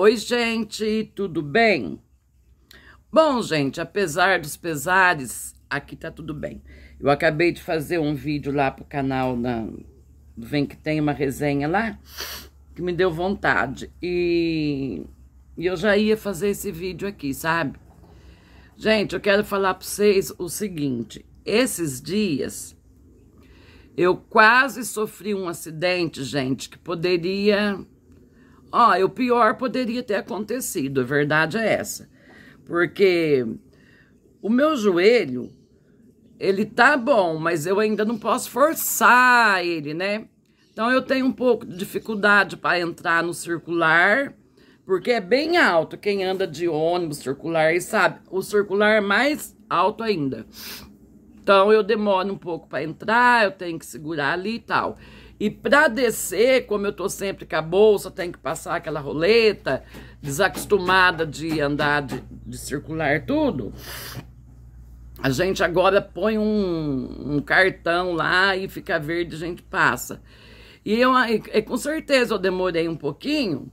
Oi, gente, tudo bem? Bom, gente, apesar dos pesares, aqui tá tudo bem. Eu acabei de fazer um vídeo lá pro canal da Vem que tem uma resenha lá, que me deu vontade. E, e eu já ia fazer esse vídeo aqui, sabe? Gente, eu quero falar para vocês o seguinte. Esses dias, eu quase sofri um acidente, gente, que poderia Olha, o pior poderia ter acontecido, a verdade é essa. Porque o meu joelho, ele tá bom, mas eu ainda não posso forçar ele, né? Então eu tenho um pouco de dificuldade para entrar no circular, porque é bem alto. Quem anda de ônibus circular e sabe, o circular é mais alto ainda. Então eu demoro um pouco para entrar, eu tenho que segurar ali e tal. E para descer, como eu estou sempre com a bolsa, tem que passar aquela roleta, desacostumada de andar, de, de circular tudo. A gente agora põe um, um, cartão lá e fica verde, a gente passa. E eu, e, com certeza, eu demorei um pouquinho.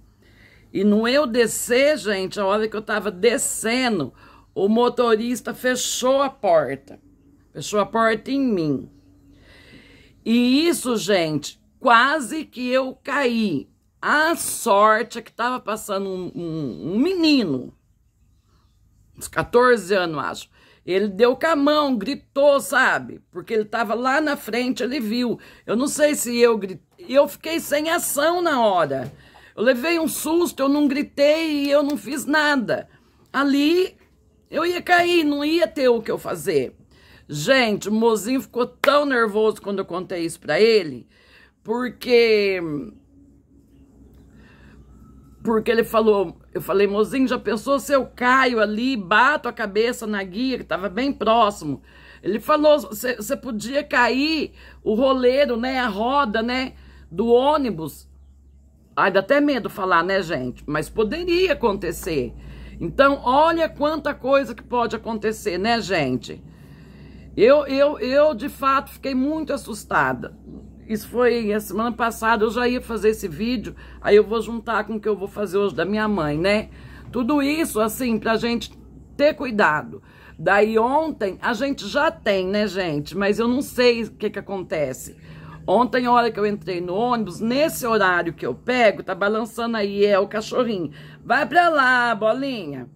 E no eu descer, gente, a hora que eu estava descendo, o motorista fechou a porta. Fechou a porta em mim. E isso, gente, quase que eu caí. A sorte é que estava passando um, um, um, menino, uns 14 anos, acho. Ele deu com a mão, gritou, sabe? Porque ele estava lá na frente, ele viu. Eu não sei se eu gritei. Eu fiquei sem ação na hora. Eu levei um susto, eu não gritei e eu não fiz nada. Ali eu ia cair, não ia ter o que eu fazer. Gente, o mozinho ficou tão nervoso quando eu contei isso pra ele, porque... Porque ele falou, eu falei, mozinho, já pensou se eu caio ali, bato a cabeça na guia, que tava bem próximo? Ele falou, você podia cair o roleiro, né, a roda, né, do ônibus. Ai, dá até medo falar, né, gente? Mas poderia acontecer. Então, olha quanta coisa que pode acontecer, né, gente? Eu, eu, eu, de fato, fiquei muito assustada. Isso foi a semana passada, eu já ia fazer esse vídeo, aí eu vou juntar com o que eu vou fazer hoje da minha mãe, né? Tudo isso, assim, pra gente ter cuidado. Daí ontem, a gente já tem, né, gente? Mas eu não sei o que que acontece. Ontem, a hora que eu entrei no ônibus, nesse horário que eu pego, tá balançando aí, é o cachorrinho. Vai pra lá, bolinha.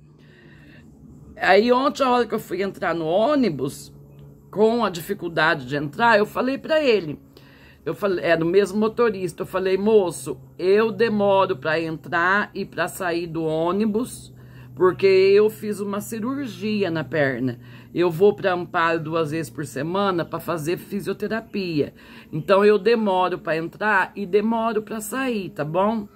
Aí ontem, a hora que eu fui entrar no ônibus, com a dificuldade de entrar, eu falei para ele. Eu falei, era é o mesmo motorista. Eu falei, moço, eu demoro para entrar e para sair do ônibus, porque eu fiz uma cirurgia na perna. Eu vou para Amparo duas vezes por semana para fazer fisioterapia. Então eu demoro para entrar e demoro para sair, tá bom?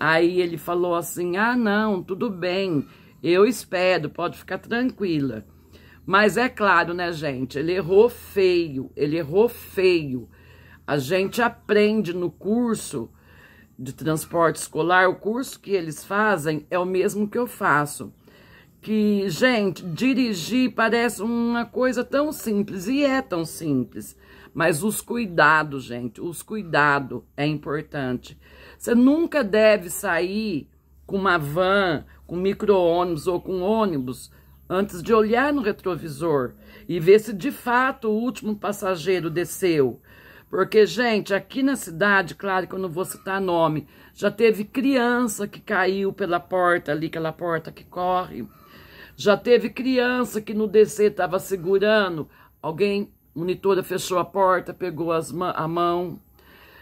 Aí ele falou assim: "Ah, não, tudo bem. Eu espero, pode ficar tranquila." Mas é claro, né, gente? Ele errou feio, ele errou feio. A gente aprende no curso de transporte escolar, o curso que eles fazem é o mesmo que eu faço. Que, gente, dirigir parece uma coisa tão simples, e é tão simples. Mas os cuidados, gente, os cuidados é importante. Você nunca deve sair com uma van, com micro-ônibus ou com ônibus antes de olhar no retrovisor e ver se de fato o último passageiro desceu. Porque, gente, aqui na cidade, claro que eu não vou citar nome, já teve criança que caiu pela porta ali, aquela porta que corre. Já teve criança que no descer estava segurando, alguém, monitora, fechou a porta, pegou as, a mão.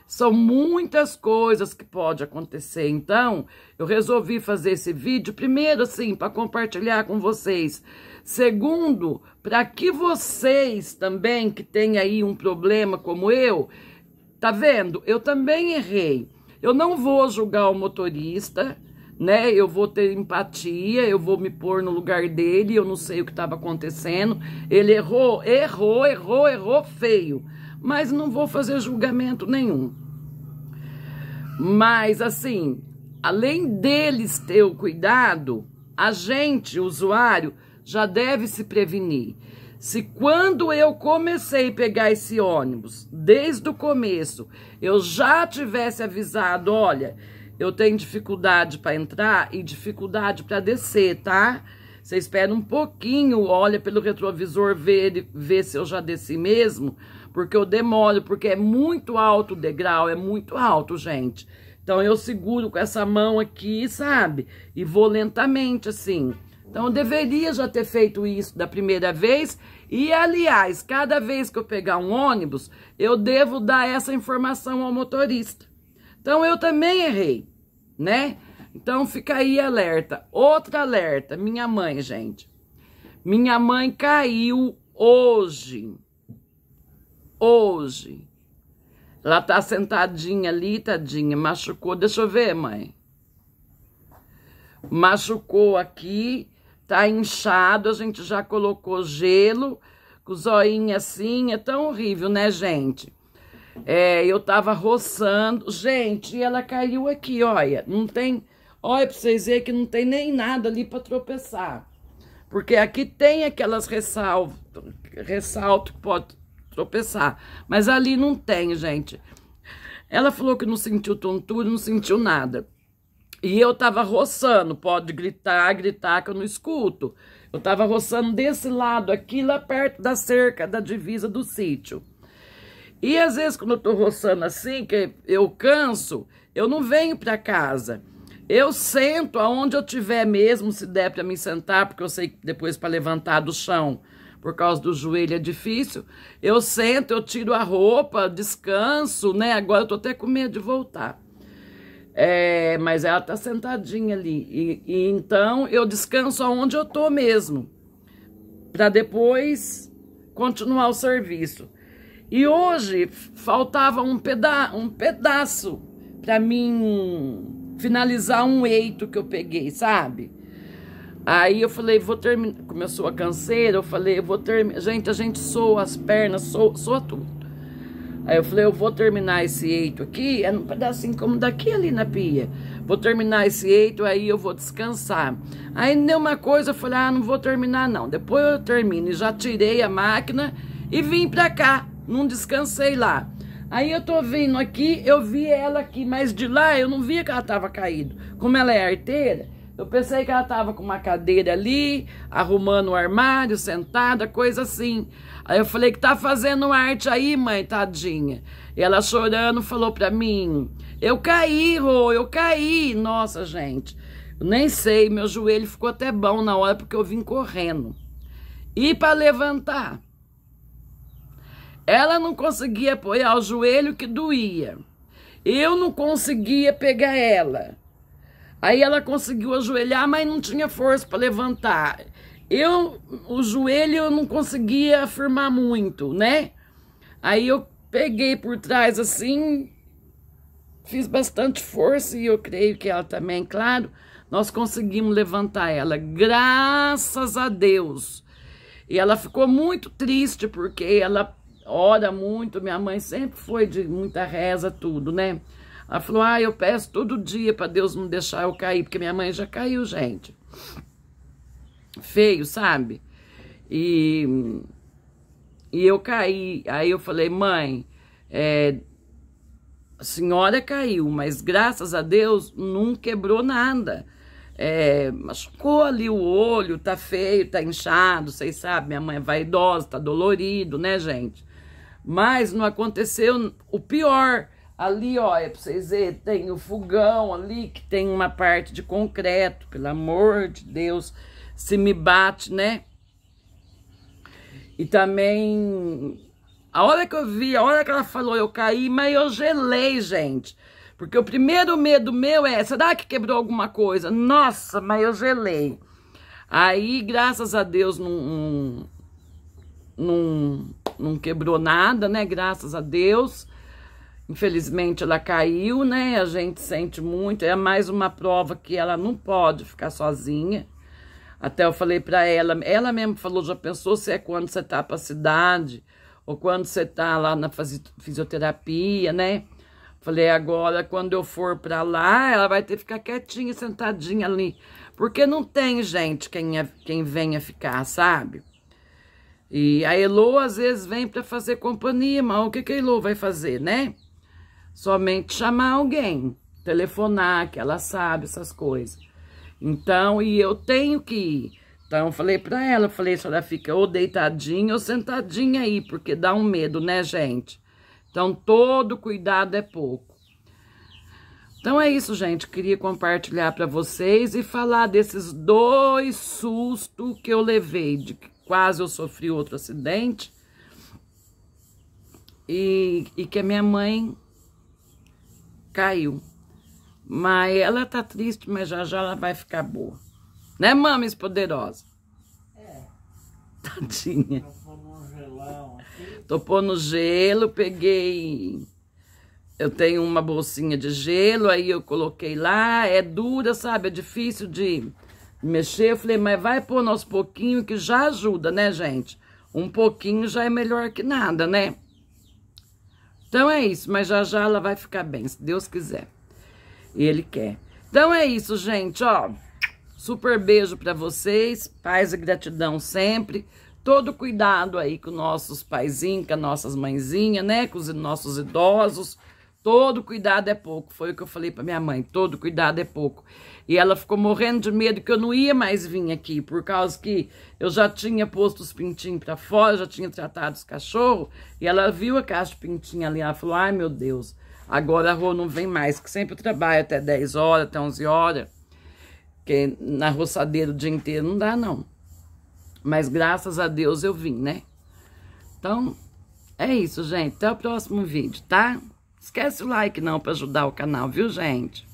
São muitas coisas que pode acontecer. Então, eu resolvi fazer esse vídeo primeiro assim para compartilhar com vocês. Segundo, para que vocês também que têm aí um problema como eu, tá vendo? Eu também errei. Eu não vou julgar o motorista, né? Eu vou ter empatia, eu vou me pôr no lugar dele, eu não sei o que estava acontecendo. Ele errou, errou, errou, errou feio. Mas não vou fazer julgamento nenhum. Mas assim, além deles ter o cuidado, a gente, o usuário, já deve se prevenir. Se quando eu comecei a pegar esse ônibus, desde o começo, eu já tivesse avisado, olha, eu tenho dificuldade para entrar e dificuldade para descer, tá? Você espera um pouquinho, olha pelo retrovisor, vê, vê se eu já desci mesmo, porque eu demoro, porque é muito alto o degrau, é muito alto, gente. Então eu seguro com essa mão aqui, sabe? E vou lentamente assim. Então eu deveria já ter feito isso da primeira vez. E aliás, cada vez que eu pegar um ônibus, eu devo dar essa informação ao motorista. Então eu também errei, né? Então fica aí alerta. Outro alerta, minha mãe, gente. Minha mãe caiu hoje. Hoje. Ela tá sentadinha ali, tadinha, machucou. Deixa eu ver, mãe. Machucou aqui, tá inchado, a gente já colocou gelo, com o assim, é tão horrível, né, gente? É, eu tava roçando. Gente, ela caiu aqui, olha, não tem Olha para vocês verem que não tem nem nada ali para tropeçar. Porque aqui tem aquelas ressalvas, ressalto que pode tropeçar. Mas ali não tem, gente. Ela falou que não sentiu tontura, não sentiu nada. E eu tava roçando, pode gritar, gritar que eu não escuto. Eu tava roçando desse lado aqui, lá perto da cerca da divisa do sítio. E às vezes quando eu tô roçando assim, que eu canso, eu não venho pra casa. Eu sento aonde eu tiver mesmo, se der para me sentar, porque eu sei que depois para levantar do chão por causa do joelho é difícil. Eu sento, eu tiro a roupa, descanso, né? Agora eu tô até com medo de voltar. É, mas ela tá sentadinha ali. E, e então eu descanso aonde eu tô mesmo, para depois continuar o serviço. E hoje faltava um, peda um pedaço para mim finalizar um eito que eu peguei, sabe? Aí eu falei, vou terminar. Começou a canseira, eu falei, eu vou terminar. Gente, a gente soa as pernas, soa, soa tudo. Aí eu falei, eu vou terminar esse eito aqui, é num pedacinho assim como daqui ali na pia. Vou terminar esse eito, aí eu vou descansar. Aí deu uma coisa, eu falei, ah, não vou terminar não. Depois eu termino. E já tirei a máquina e vim pra cá. Não descansei lá. Aí eu tô vindo aqui, eu vi ela aqui, mas de lá eu não via que ela tava caído, Como ela é arteira, eu pensei que ela tava com uma cadeira ali, arrumando o um armário, sentada, coisa assim. Aí eu falei que tá fazendo arte aí, mãe, tadinha. E ela chorando falou pra mim: Eu caí, Rô, eu caí. Nossa, gente, eu nem sei, meu joelho ficou até bom na hora porque eu vim correndo. E para levantar? Ela não conseguia apoiar o joelho que doía. Eu não conseguia pegar ela. Aí ela conseguiu ajoelhar, mas não tinha força para levantar. Eu, o joelho, eu não conseguia afirmar muito, né? Aí eu peguei por trás assim, fiz bastante força e eu creio que ela também, claro, nós conseguimos levantar ela, graças a Deus. E ela ficou muito triste porque ela ora muito, minha mãe sempre foi de muita reza, tudo, né? Ela falou, ah, eu peço todo dia para Deus não deixar eu cair, porque minha mãe já caiu, gente. Feio, sabe? E, e eu caí, aí eu falei, mãe, é, a senhora caiu, mas graças a Deus não quebrou nada. É, machucou ali o olho, tá feio, tá inchado, vocês sabem, minha mãe é vaidosa, tá dolorido, né, gente? Mas não aconteceu o pior. Ali, ó, é pra vocês verem, tem o fogão ali, que tem uma parte de concreto, pelo amor de Deus, se me bate, né? E também, a hora que eu vi, a hora que ela falou, eu caí, mas eu gelei, gente. Porque o primeiro medo meu é, será que quebrou alguma coisa? Nossa, mas eu gelei. Aí, graças a Deus, não, não, não quebrou nada, né? Graças a Deus. Infelizmente ela caiu, né? A gente sente muito. É mais uma prova que ela não pode ficar sozinha. Até eu falei para ela, ela mesma falou, já pensou se é quando você tá pra cidade ou quando você tá lá na fisioterapia, né? Falei, agora quando eu for pra lá, ela vai ter que ficar quietinha, sentadinha ali. Porque não tem gente quem, é, quem venha ficar, sabe? E a Elo às vezes vem para fazer companhia, mas o que, que a Elo vai fazer, né? Somente chamar alguém, telefonar, que ela sabe essas coisas. Então, e eu tenho que ir. Então, falei para ela, falei, se senhora fica ou deitadinha ou sentadinha aí, porque dá um medo, né, gente? Então, todo cuidado é pouco. Então é isso, gente. Queria compartilhar para vocês e falar desses dois sustos que eu levei de quase eu sofri outro acidente, e, e que a minha mãe caiu. Mas ela tá triste, mas já já ela vai ficar boa. Né, mames poderosa? É. Tadinha. Tá Tô pondo gelão gelo, peguei... Eu tenho uma bolsinha de gelo, aí eu coloquei lá. É dura, sabe? É difícil de mexer. Eu falei, mas vai pôr nosso pouquinho que já ajuda, né, gente? Um pouquinho já é melhor que nada, né? Então é isso, mas já já ela vai ficar bem, se Deus quiser. E Ele quer. Então é isso, gente, ó. Super beijo para vocês, paz e gratidão sempre. Todo cuidado aí com nossos paizinhos, com as nossas mãezinhas, né? Com os nossos idosos. Todo cuidado é pouco, foi o que eu falei para minha mãe, todo cuidado é pouco. E ela ficou morrendo de medo que eu não ia mais vir aqui, por causa que eu já tinha posto os pintinhos para fora, já tinha tratado os cachorros, e ela viu a caixa de pintinho ali, ela falou, ai meu Deus, agora a rua não vem mais, que sempre eu trabalho até 10 horas, até 11 horas, porque na roçadeira o dia inteiro não dá não. Mas graças a Deus eu vim, né? Então, é isso, gente. Até o próximo vídeo, tá? Esquece o like não para ajudar o canal, viu, gente?